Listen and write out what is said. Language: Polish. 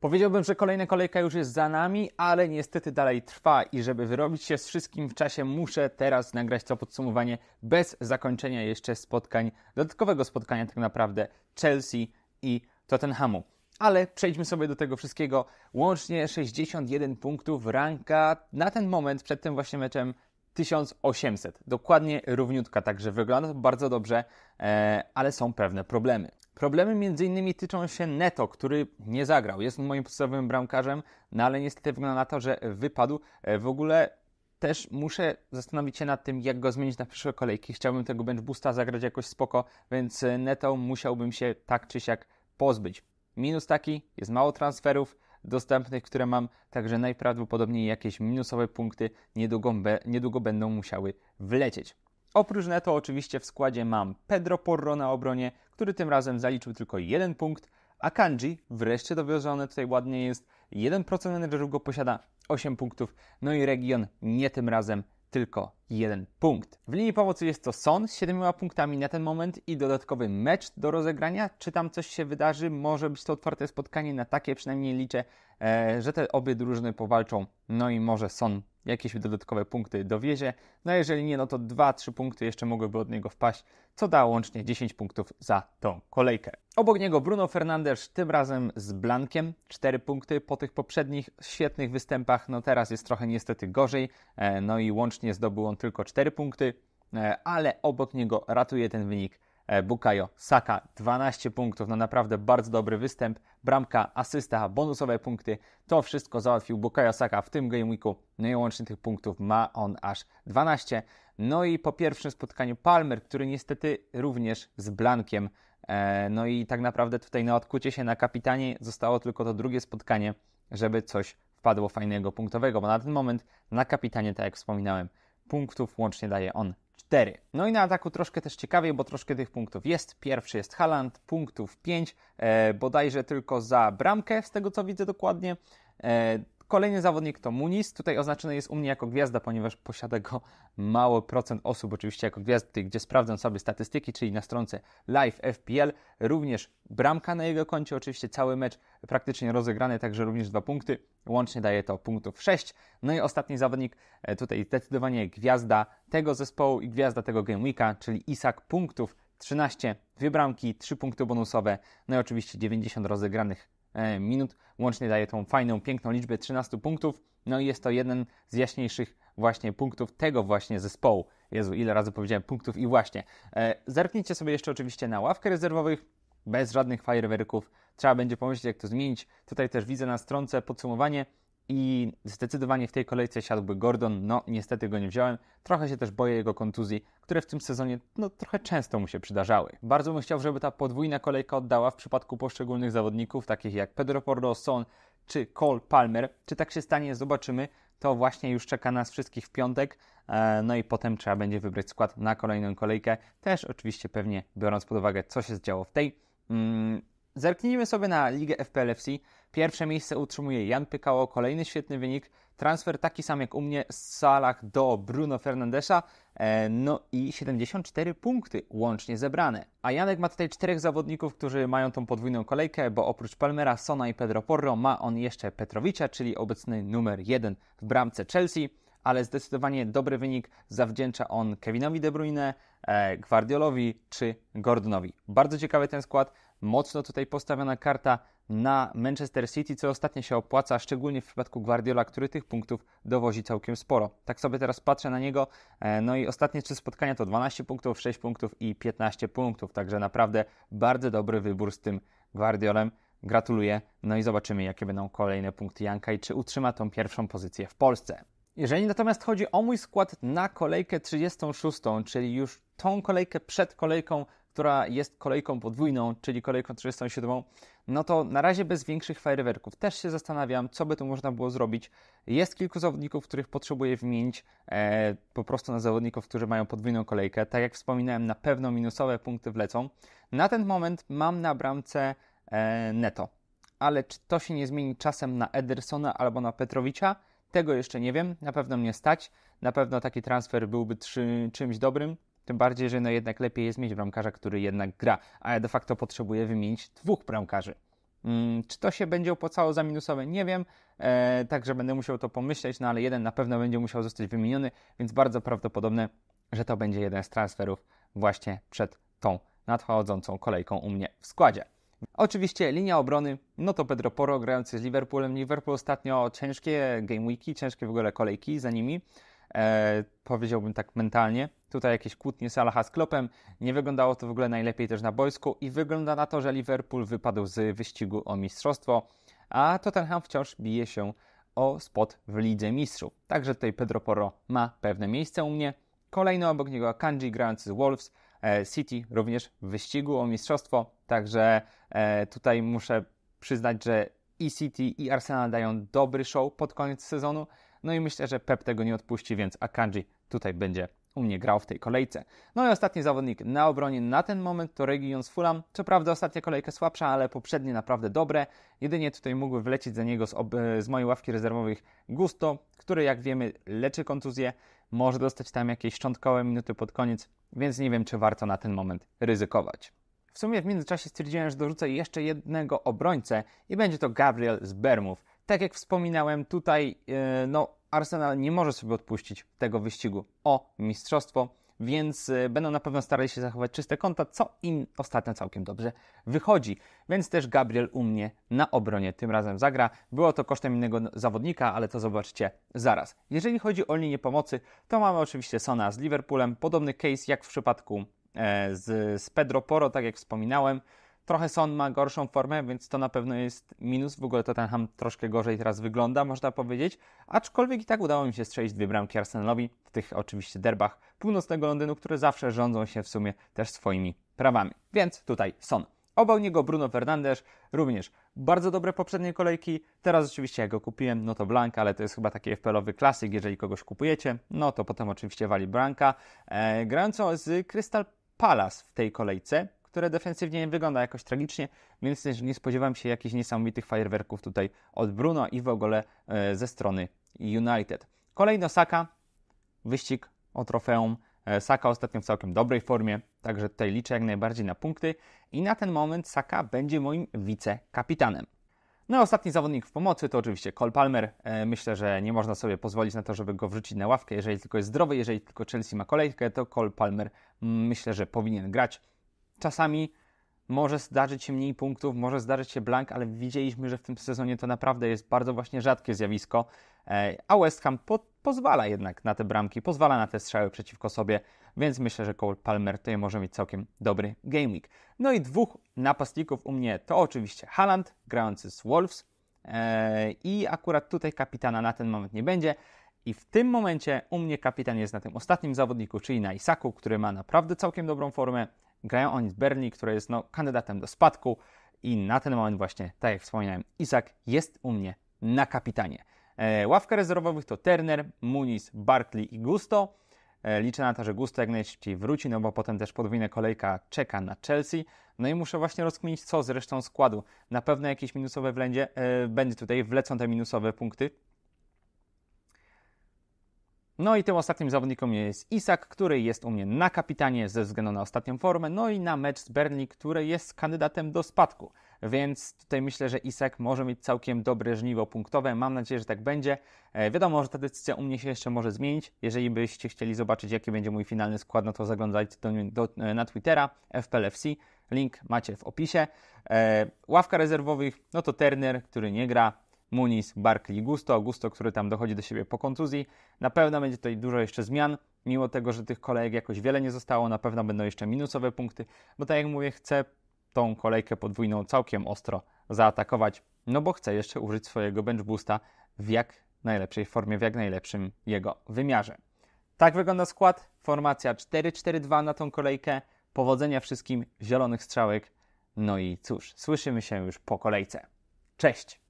Powiedziałbym, że kolejna kolejka już jest za nami, ale niestety dalej trwa i żeby wyrobić się z wszystkim w czasie, muszę teraz nagrać to podsumowanie bez zakończenia jeszcze spotkań, dodatkowego spotkania tak naprawdę Chelsea i Tottenhamu. Ale przejdźmy sobie do tego wszystkiego. Łącznie 61 punktów ranka na ten moment przed tym właśnie meczem 1800. Dokładnie równiutka, także wygląda to bardzo dobrze, e, ale są pewne problemy. Problemy m.in. tyczą się Neto, który nie zagrał. Jest moim podstawowym bramkarzem, no ale niestety wygląda na to, że wypadł. E, w ogóle też muszę zastanowić się nad tym, jak go zmienić na przyszłe kolejki. Chciałbym tego bench boosta zagrać jakoś spoko, więc e, Neto musiałbym się tak czy siak pozbyć. Minus taki, jest mało transferów dostępnych, które mam, także najprawdopodobniej jakieś minusowe punkty niedługo, niedługo będą musiały wlecieć. Oprócz Neto oczywiście w składzie mam Pedro Porro na obronie, który tym razem zaliczył tylko jeden punkt, a Kanji, wreszcie dowierzony tutaj ładnie jest, 1% menedżerów go posiada, 8 punktów, no i Region nie tym razem tylko jeden punkt. W linii pomocy jest to Son z 7 punktami na ten moment i dodatkowy mecz do rozegrania. Czy tam coś się wydarzy? Może być to otwarte spotkanie, na takie przynajmniej liczę, e, że te obie drużyny powalczą. No i może Son jakieś dodatkowe punkty dowiezie. No a jeżeli nie, no to 2-3 punkty jeszcze mogłyby od niego wpaść, co da łącznie 10 punktów za tą kolejkę. Obok niego Bruno Fernandes, tym razem z Blankiem, 4 punkty po tych poprzednich świetnych występach. No teraz jest trochę niestety gorzej, e, no i łącznie zdobył on tylko 4 punkty, e, ale obok niego ratuje ten wynik E, Bukayo Saka 12 punktów, no naprawdę bardzo dobry występ, bramka, asysta, bonusowe punkty, to wszystko załatwił Bukayo Saka w tym game weeku, no i łącznie tych punktów ma on aż 12. No i po pierwszym spotkaniu Palmer, który niestety również z Blankiem, e, no i tak naprawdę tutaj na odkucie się na kapitanie zostało tylko to drugie spotkanie, żeby coś wpadło fajnego punktowego, bo na ten moment na kapitanie, tak jak wspominałem, punktów łącznie daje on 4. No i na ataku troszkę też ciekawiej, bo troszkę tych punktów jest. Pierwszy jest Haland, punktów 5, e, bodajże tylko za bramkę, z tego co widzę dokładnie. E, Kolejny zawodnik to Muniz. Tutaj oznaczony jest u mnie jako gwiazda, ponieważ posiada go mały procent osób, oczywiście jako gwiazdy, gdzie sprawdzam sobie statystyki, czyli na stronce live FPL. Również bramka na jego koncie, oczywiście cały mecz praktycznie rozegrany, także również dwa punkty. Łącznie daje to punktów 6. No i ostatni zawodnik, e, tutaj zdecydowanie gwiazda tego zespołu i gwiazda tego game weeka, czyli Isak punktów 13, dwie bramki, 3 punkty bonusowe, no i oczywiście 90 rozegranych E, minut. Łącznie daje tą fajną, piękną liczbę 13 punktów. No i jest to jeden z jaśniejszych właśnie punktów tego właśnie zespołu. Jezu, ile razy powiedziałem punktów i właśnie. E, zerknijcie sobie jeszcze oczywiście na ławkę rezerwowych, bez żadnych fajerwerków. Trzeba będzie pomyśleć, jak to zmienić. Tutaj też widzę na stronce podsumowanie i zdecydowanie w tej kolejce siadłby Gordon. No, niestety go nie wziąłem. Trochę się też boję jego kontuzji, które w tym sezonie no, trochę często mu się przydarzały. Bardzo bym chciał, żeby ta podwójna kolejka oddała w przypadku poszczególnych zawodników, takich jak Pedro Porro, Son czy Cole Palmer. Czy tak się stanie, zobaczymy. To właśnie już czeka nas wszystkich w piątek. E, no i potem trzeba będzie wybrać skład na kolejną kolejkę. Też oczywiście pewnie biorąc pod uwagę, co się zdziało w tej. Mm, Zerknijmy sobie na ligę FPL FC. Pierwsze miejsce utrzymuje Jan Pykało, kolejny świetny wynik. Transfer taki sam jak u mnie z Salach do Bruno Fernandesza. E, no i 74 punkty łącznie zebrane. A Janek ma tutaj czterech zawodników, którzy mają tą podwójną kolejkę, bo oprócz Palmera, Sona i Pedro Porro ma on jeszcze Petrowicza, czyli obecny numer jeden w bramce Chelsea. Ale zdecydowanie dobry wynik zawdzięcza on Kevinowi De Bruyne, e, Guardiolowi czy Gordonowi. Bardzo ciekawy ten skład. Mocno tutaj postawiona karta na Manchester City, co ostatnio się opłaca, szczególnie w przypadku Guardiola, który tych punktów dowozi całkiem sporo. Tak sobie teraz patrzę na niego, e, no i ostatnie trzy spotkania to 12 punktów, 6 punktów i 15 punktów, także naprawdę bardzo dobry wybór z tym Guardiolem. Gratuluję, no i zobaczymy, jakie będą kolejne punkty Janka i czy utrzyma tą pierwszą pozycję w Polsce. Jeżeli natomiast chodzi o mój skład na kolejkę 36, czyli już tą kolejkę przed kolejką która jest kolejką podwójną, czyli kolejką 37, no to na razie bez większych fajerwerków. Też się zastanawiam, co by tu można było zrobić. Jest kilku zawodników, których potrzebuję wymienić e, po prostu na zawodników, którzy mają podwójną kolejkę. Tak jak wspominałem, na pewno minusowe punkty wlecą. Na ten moment mam na bramce e, Neto, ale czy to się nie zmieni czasem na Edersona albo na Petrowicza? Tego jeszcze nie wiem, na pewno mnie stać, na pewno taki transfer byłby czymś dobrym, tym bardziej, że no jednak lepiej jest mieć bramkarza, który jednak gra, a ja de facto potrzebuję wymienić dwóch bramkarzy. Hmm, czy to się będzie opłacało za minusowe? Nie wiem, e, także będę musiał to pomyśleć, no ale jeden na pewno będzie musiał zostać wymieniony, więc bardzo prawdopodobne, że to będzie jeden z transferów właśnie przed tą nadchodzącą kolejką u mnie w składzie. Oczywiście linia obrony, no to Pedro Poro grający z Liverpoolem. Liverpool ostatnio ciężkie game weeki, ciężkie w ogóle kolejki za nimi e, powiedziałbym tak mentalnie. Tutaj jakieś kłótnie Salaha z Klopem. Nie wyglądało to w ogóle najlepiej też na boisku i wygląda na to, że Liverpool wypadł z wyścigu o mistrzostwo, a Tottenham wciąż bije się o spot w Lidze Mistrzów. Także tutaj Pedro Porro ma pewne miejsce u mnie. Kolejny obok niego Kanji grający z Wolves, e, City również w wyścigu o mistrzostwo, także e, tutaj muszę przyznać, że i City i Arsenal dają dobry show pod koniec sezonu, no i myślę, że Pep tego nie odpuści, więc Akanji tutaj będzie u mnie grał w tej kolejce. No i ostatni zawodnik na obronie na ten moment to Region z Fulham. Co prawda ostatnia kolejka słabsza, ale poprzednie naprawdę dobre. Jedynie tutaj mógłby wlecieć za niego z, z mojej ławki rezerwowych Gusto, który jak wiemy leczy kontuzję, może dostać tam jakieś szczątkowe minuty pod koniec, więc nie wiem czy warto na ten moment ryzykować. W sumie w międzyczasie stwierdziłem, że dorzucę jeszcze jednego obrońcę i będzie to Gabriel z Bermów tak jak wspominałem, tutaj e, no, Arsenal nie może sobie odpuścić tego wyścigu o mistrzostwo, więc e, będą na pewno starali się zachować czyste konta, co im ostatnio całkiem dobrze wychodzi. Więc też Gabriel u mnie na obronie tym razem zagra. Było to kosztem innego zawodnika, ale to zobaczcie zaraz. Jeżeli chodzi o linię pomocy, to mamy oczywiście Sona z Liverpoolem, podobny case jak w przypadku e, z, z Pedro Poro, tak jak wspominałem. Trochę Son ma gorszą formę, więc to na pewno jest minus. W ogóle Tottenham troszkę gorzej teraz wygląda, można powiedzieć. Aczkolwiek i tak udało mi się strzelić dwie bramki Arsenalowi w tych oczywiście derbach północnego Londynu, które zawsze rządzą się w sumie też swoimi prawami. Więc tutaj Son. Obał niego Bruno Fernandes, również bardzo dobre poprzednie kolejki. Teraz oczywiście jak go kupiłem, no to blanka, ale to jest chyba taki FPL-owy klasyk. Jeżeli kogoś kupujecie, no to potem oczywiście wali Blanka. E, grającą z Crystal Palace w tej kolejce, które defensywnie nie wygląda jakoś tragicznie, więc też nie spodziewam się jakichś niesamowitych fajerwerków tutaj od Bruno i w ogóle e, ze strony United. Kolejno Saka, wyścig o trofeum. E, Saka ostatnio w całkiem dobrej formie, także tutaj liczę jak najbardziej na punkty i na ten moment Saka będzie moim wicekapitanem. No i ostatni zawodnik w pomocy to oczywiście Cole Palmer. E, myślę, że nie można sobie pozwolić na to, żeby go wrzucić na ławkę, jeżeli tylko jest zdrowy, jeżeli tylko Chelsea ma kolejkę, to Cole Palmer mm, myślę, że powinien grać. Czasami może zdarzyć się mniej punktów, może zdarzyć się blank, ale widzieliśmy, że w tym sezonie to naprawdę jest bardzo właśnie rzadkie zjawisko, e, a West Ham po, pozwala jednak na te bramki, pozwala na te strzały przeciwko sobie, więc myślę, że Cole Palmer tutaj może mieć całkiem dobry game week. No i dwóch napastników u mnie to oczywiście Haaland, grający z Wolves e, i akurat tutaj kapitana na ten moment nie będzie. I w tym momencie u mnie kapitan jest na tym ostatnim zawodniku, czyli na Isaku, który ma naprawdę całkiem dobrą formę. Grają oni z Berni, które jest no, kandydatem do spadku i na ten moment właśnie, tak jak wspominałem, Isak jest u mnie na kapitanie. E, ławka rezerwowych to Turner, Muniz, Barkley i Gusto. E, liczę na to, że Gusto jak najszybciej wróci, no bo potem też podwójna kolejka czeka na Chelsea. No i muszę właśnie rozkminić, co z resztą składu. Na pewno jakieś minusowe wlędzie, e, będzie tutaj, wlecą te minusowe punkty, no i tym ostatnim zawodnikiem jest Isak, który jest u mnie na kapitanie ze względu na ostatnią formę, no i na mecz z Berni, który jest kandydatem do spadku. Więc tutaj myślę, że Isak może mieć całkiem dobre żniwo punktowe. Mam nadzieję, że tak będzie. E, wiadomo, że ta decyzja u mnie się jeszcze może zmienić. Jeżeli byście chcieli zobaczyć, jaki będzie mój finalny skład, no to zaglądajcie do, do, e, na Twittera FPLFC. Link macie w opisie. E, ławka rezerwowych, no to Turner, który nie gra, Muniz, Barkley, Gusto. Gusto, który tam dochodzi do siebie po kontuzji. Na pewno będzie tutaj dużo jeszcze zmian. Mimo tego, że tych kolejek jakoś wiele nie zostało, na pewno będą jeszcze minusowe punkty, bo tak jak mówię, chcę tą kolejkę podwójną całkiem ostro zaatakować, no bo chcę jeszcze użyć swojego bench boosta w jak najlepszej formie, w jak najlepszym jego wymiarze. Tak wygląda skład. Formacja 4-4-2 na tą kolejkę. Powodzenia wszystkim, zielonych strzałek. No i cóż, słyszymy się już po kolejce. Cześć!